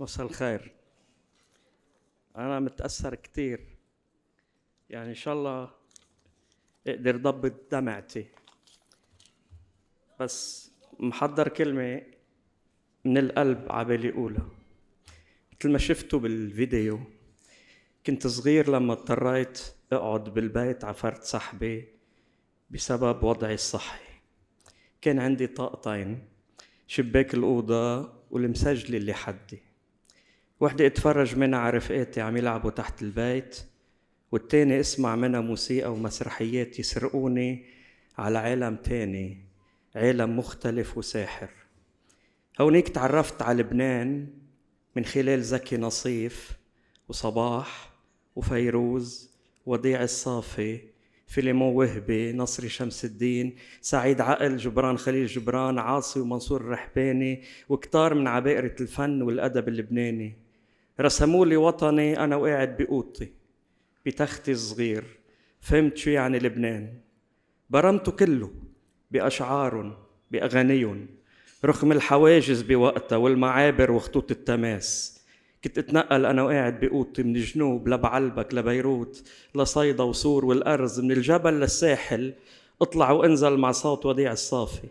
مساء الخير أنا متأثر كتير يعني إن شاء الله أقدر ضبط دمعتي بس محضر كلمة من القلب عبالي أولى مثل ما شفتوا بالفيديو كنت صغير لما اضطريت أقعد بالبيت عفرت صحبي بسبب وضعي الصحي كان عندي طاقتين شباك الأوضة والمسجلة اللي حدي وحدة اتفرج منها على رفقاتي إيه، عم يلعبوا تحت البيت والتاني اسمع منها موسيقى ومسرحيات يسرقوني على عالم تاني عالم مختلف وساحر هونيك تعرفت على لبنان من خلال زكي نصيف وصباح وفيروز وديع الصافي فيليمون وهبي نصري شمس الدين سعيد عقل جبران خليل جبران عاصي ومنصور الرحباني وكتار من عبائرة الفن والأدب اللبناني رسموا لي وطني أنا وقاعد بأوضتي بتختي الصغير فهمت شو يعني لبنان برمته كله باشعار بأغانيهم رغم الحواجز بوقتها والمعابر وخطوط التماس كنت اتنقل انا وقاعد باوضتي من الجنوب لبعلبك لبيروت لصيدا وسور والارز من الجبل للساحل اطلع وانزل مع صوت وديع الصافي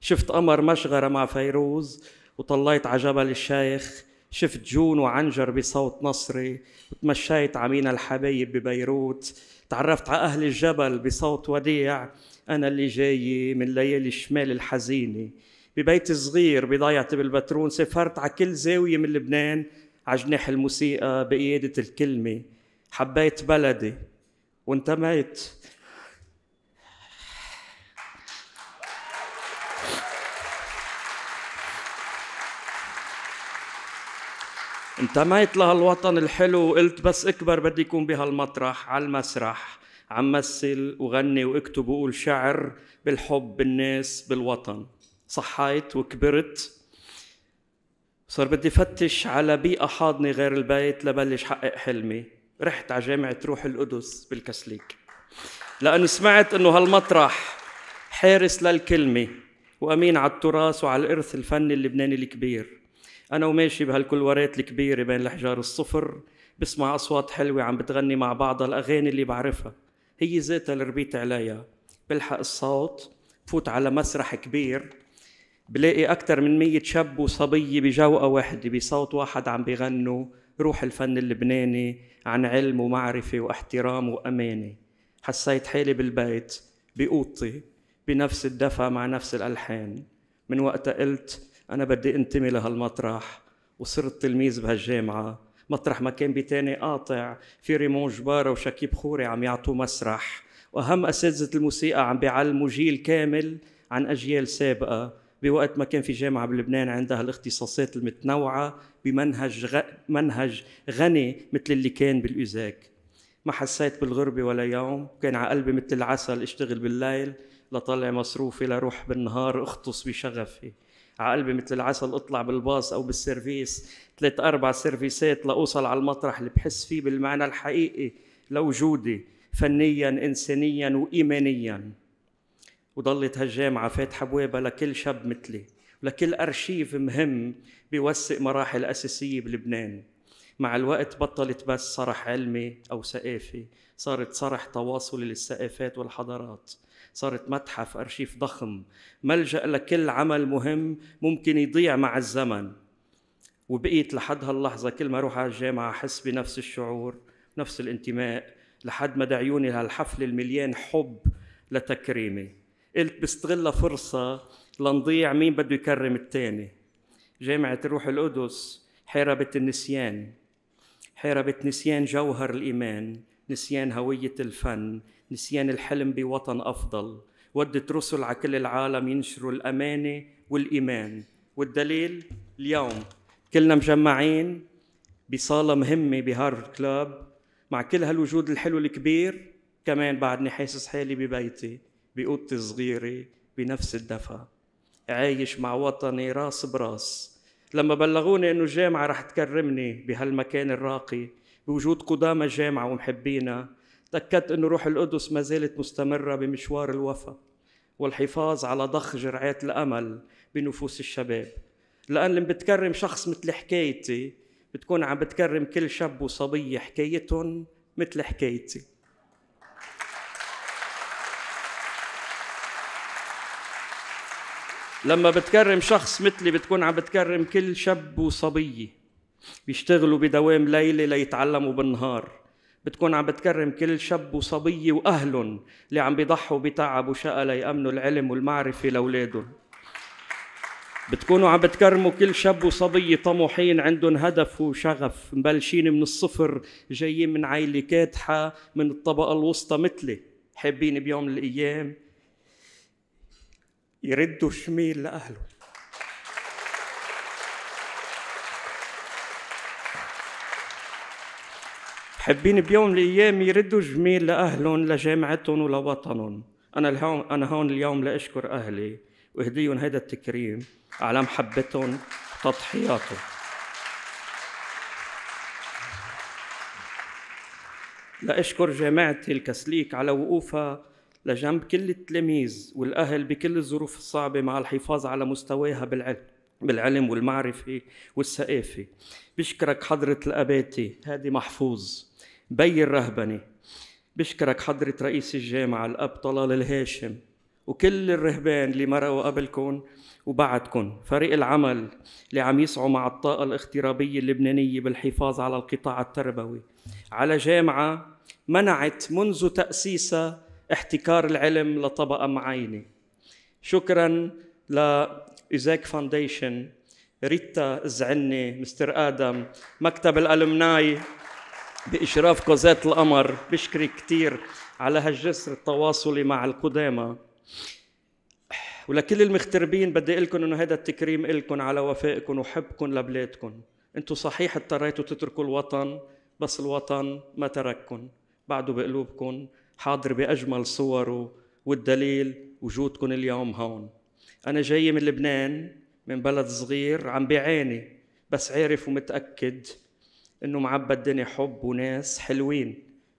شفت قمر مشغرة مع فيروز وطليت على جبل الشايخ شفت جون وعنجر بصوت مصري وتمشيت عمينا الحبايب ببيروت تعرفت على أهل الجبل بصوت وديع أنا اللي جاي من ليالي الشمال الحزينة ببيت صغير بضيعتي بالبترون سافرت على كل زاوية من لبنان على جناح الموسيقى بقيادة الكلمة حبيت بلدي وانتميت انتميت لهالوطن الحلو وقلت بس اكبر بدي يكون بهالمطرح على المسرح عم مثل وغني واكتب وقول شعر بالحب بالناس بالوطن صحيت وكبرت صار بدي فتش على بيئة حاضنة غير البيت لبلش حقق حلمي رحت على جامعة روح القدس بالكسليك لانه سمعت إنه هالمطرح حارس للكلمة وأمين على التراث وعلى الإرث الفني اللبناني الكبير انا وماشي بهالكلورات الكبيره بين الحجار الصفر بسمع اصوات حلوه عم بتغني مع بعضها الاغاني اللي بعرفها هي ذاتها اللي ربيت عليها بلحق الصوت بفوت على مسرح كبير بلاقي أكثر من مية شاب وصبية بجوقة واحدة بصوت واحد عم بيغنوا روح الفن اللبناني عن علم ومعرفة واحترام وأمانة حسيت حالي بالبيت بأوضتي بنفس الدفى مع نفس الألحان من وقتها قلت انا بدي انتمي لهالمطرح وصرت تلميذ بهالجامعه مطرح ما كان بتاني قاطع في ريمون جبارة وشكيب خوري عم يعطوا مسرح وأهم أساتذة الموسيقى عم بيعلموا جيل كامل عن أجيال سابقة بوقت ما كان في جامعة بلبنان عندها الاختصاصات المتنوعة بمنهج غ... منهج غني مثل اللي كان بالأوزاك ما حسيت بالغربة ولا يوم كان على قلبي مثل العسل اشتغل بالليل لطلع مصروفي لروح بالنهار اختص بشغفي عقلبي قلبي مثل العسل اطلع بالباص او بالسيرفيس ثلاث اربع سيرفيسات لاوصل على المطرح اللي بحس فيه بالمعنى الحقيقي لوجودي فنيا انسانيا وايمانيا وضلت هالجامعه فاتحه ابوابها لكل شاب مثلي ولكل ارشيف مهم بيوثق مراحل اساسيه بلبنان مع الوقت بطلت بس صرح علمي او ثقافي صارت صرح تواصلي للثقافات والحضارات صارت متحف أرشيف ضخم ملجأ لكل عمل مهم ممكن يضيع مع الزمن وبقيت لحد هاللحظة كل ما أروح على الجامعة أحس بنفس الشعور نفس الانتماء لحد ما دعيوني لهالحفل المليان حب لتكريمي قلت بستغلها فرصة لنضيع مين بده يكرم الثاني جامعة روح القدس حاربت النسيان حاربت نسيان جوهر الإيمان نسيان هوية الفن نسيان الحلم بوطن أفضل ودت رسل على كل العالم ينشروا الأمانة والإيمان والدليل اليوم كلنا مجمعين بصالة مهمة بهارفرد كلاب مع كل هالوجود الحلو الكبير كمان بعدني حاسس حالي ببيتي بأوضتي الصغيرة بنفس الدفى عايش مع وطني راس براس لما بلغوني انه الجامعة رح تكرمني بهالمكان الراقي بوجود قدامى الجامعة ومحبينا تأكدت أن روح القدس ما زالت مستمرة بمشوار الوفاء والحفاظ على ضخ جرعات الأمل بنفوس الشباب لأن لما بتكرم شخص مثل حكايتي بتكون عم بتكرم كل شاب وصبية حكايتهم مثل حكايتي لما بتكرم شخص مثلي بتكون عم بتكرم كل شاب وصبيه بيشتغلوا بدوام ليلي ليتعلموا بالنهار بتكون عم بتكرم كل شاب وصبية وأهلهم اللي عم بيضحوا بتعب وشقى ليأمنوا العلم والمعرفة لأولادهم بتكونوا عم بتكرموا كل شاب وصبية طموحين عندهم هدف وشغف مبلشين من الصفر جايين من عائلة كادحة من الطبقة الوسطى مثلي حابين بيوم من الأيام يردوا الشميل لأهلهم حابين بيوم من الايام يردوا جميل لاهلهم لجامعتهم ولوطنهم انا الهون انا هون اليوم لاشكر اهلي واهديهم هذا التكريم على محبتهم وتضحياتهم لاشكر جامعتي الكسليك على وقوفها لجنب كل التلاميذ والاهل بكل الظروف الصعبه مع الحفاظ على مستواها بالعلم بالعلم والمعرفة والثقافة بشكرك حضرة الأباتي هادي محفوظ بي الرهبني بشكرك حضرة رئيس الجامعة الأب طلال الهاشم وكل الرهبان اللي مرقوا قبلكم وبعدكم فريق العمل اللي عم يسعوا مع الطاقة الاغترابية اللبنانية بالحفاظ على القطاع التربوي على جامعة منعت منذ تأسيسها احتكار العلم لطبقة معينة شكرا إيزاك فاونديشن ريتا الزعني مستر آدم مكتب الألمناي بإشراف كوزات القمر بشكري كثير على هالجسر التواصلي مع القدامى ولكل المغتربين بدي اقول لكم انه هذا التكريم لكم على وفائكم وحبكم لبلادكم انتم صحيح اضطريتوا تتركوا الوطن بس الوطن ما ترككم بعده بقلوبكم حاضر باجمل صوره والدليل وجودكم اليوم هون أنا جاي من لبنان من بلد صغير عم بيعاني بس عارف ومتأكد إنه معبى الدنيا حب وناس حلوين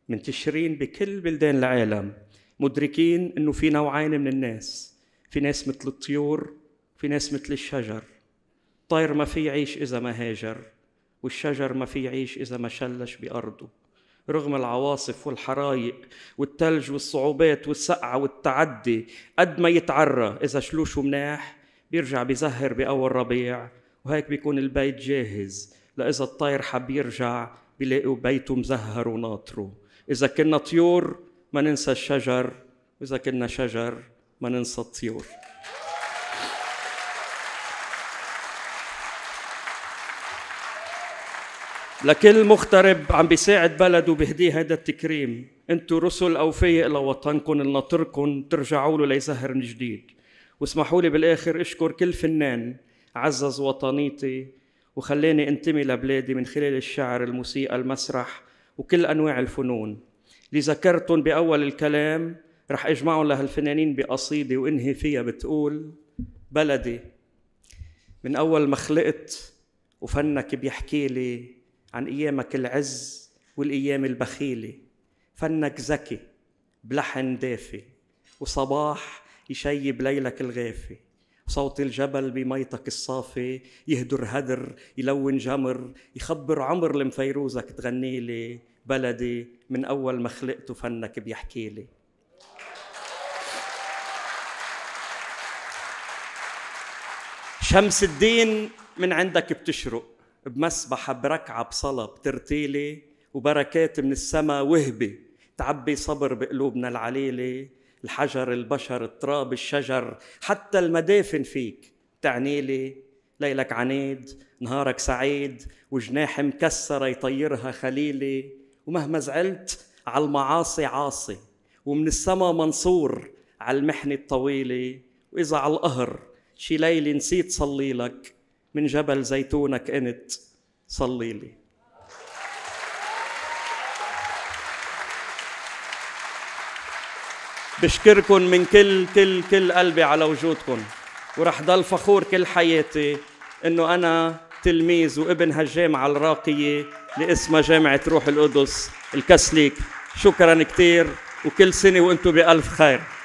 منتشرين بكل بلدان العالم مدركين إنه في نوعين من الناس في ناس مثل الطيور في ناس مثل الشجر طير ما في يعيش إذا ما هاجر والشجر ما في يعيش إذا ما شلش بأرضه رغم العواصف والحرايق والثلج والصعوبات والسقعة والتعدي قد ما يتعرى إذا شلوشه مناح بيرجع بيزهر بأول ربيع وهيك بيكون البيت جاهز لإذا الطير حب يرجع بيلاقوا بيته مزهر وناطره إذا كنا طيور ما ننسى الشجر وإذا كنا شجر ما ننسى الطيور لكل مغترب عم بيساعد بلده بهديه هذا التكريم انتو رسل اوفياء لوطنكم لناطركم ترجعوا له ليزهر من جديد واسمحوا لي بالاخر اشكر كل فنان عزز وطنيتي وخلاني انتمي لبلادي من خلال الشعر الموسيقى المسرح وكل انواع الفنون اللي ذكرتهم باول الكلام رح اجمعهم لهالفنانين بقصيده وانهي فيها بتقول بلدي من اول ما خلقت وفنك بيحكي لي عن أيامك العز والأيام البخيلة فنك ذكي بلحن دافي وصباح يشيب ليلك الغافي صوت الجبل بميتك الصافي يهدر هدر يلون جمر يخبر عمر لمفيروزك تغنيلي بلدي من أول ما خلقت فنك بيحكيلي شمس الدين من عندك بتشرق بمسبحة بركعة بصلاة بترتيلي وبركات من السما وهبة تعبي صبر بقلوبنا العليلة الحجر البشر التراب الشجر حتى المدافن فيك تعنيلي ليلك عنيد نهارك سعيد وجناح مكسرة يطيرها خليلي ومهما زعلت على المعاصي عاصي ومن السما منصور على المحنة الطويلة وإذا على القهر شي ليلة نسيت صلي لك من جبل زيتونك انت صلي لي بشكركم من كل كل كل قلبي على وجودكم ورح ضل فخور كل حياتي انه انا تلميذ وابن هالجامعه الراقيه اللي اسمها جامعه روح القدس الكسليك شكرا كثير وكل سنه وانتم بالف خير